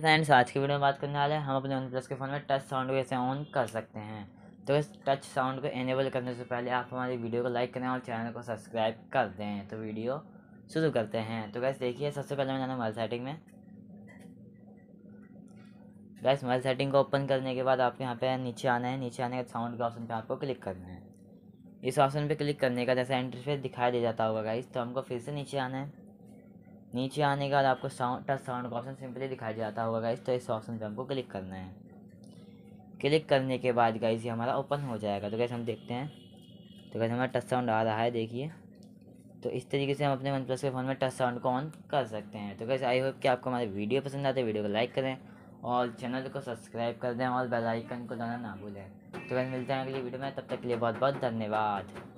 friends तो आज की वीडियो में बात करने वाले हैं हम अपने वन प्लस के फ़ोन में टच साउंड को कैसे ऑन कर सकते हैं तो इस टच साउंड को इनेबल करने से पहले आप हमारी वीडियो को लाइक करें और चैनल को सब्सक्राइब कर दें तो वीडियो शुरू करते हैं तो गैस देखिए सबसे पहले मैं जाना मोबाइल सेटिंग में गैस मोबाइल सेटिंग को ओपन करने के बाद आपको यहाँ पे नीचे आना है नीचे आने के साउंड के ऑप्शन पर आपको क्लिक करना है इस ऑप्शन पर क्लिक करने का जैसा इंटरफेस दिखाई दे जाता होगा गाइस तो हमको फिर से नीचे आना है नीचे आने के बाद आपको साउंड टच साउंड का ऑप्शन सिंपली दिखाई जाता होगा गाइस तो इस ऑप्शन पर हमको क्लिक करना है क्लिक करने के बाद गाइज ये हमारा ओपन हो जाएगा तो कैसे हम देखते हैं तो कैसे हमारा टच साउंड आ रहा है देखिए तो इस तरीके से हम अपने वन प्लस के फ़ोन में टच साउंड को ऑन कर सकते हैं तो गैस आई होप कि आपको हमारे वीडियो पसंद आते वीडियो को लाइक करें और चैनल को सब्सक्राइब कर दें और बेल आइकन को जाना ना भूलें तो कैसे मिलते हैं अगली वीडियो में तब तक के लिए बहुत बहुत धन्यवाद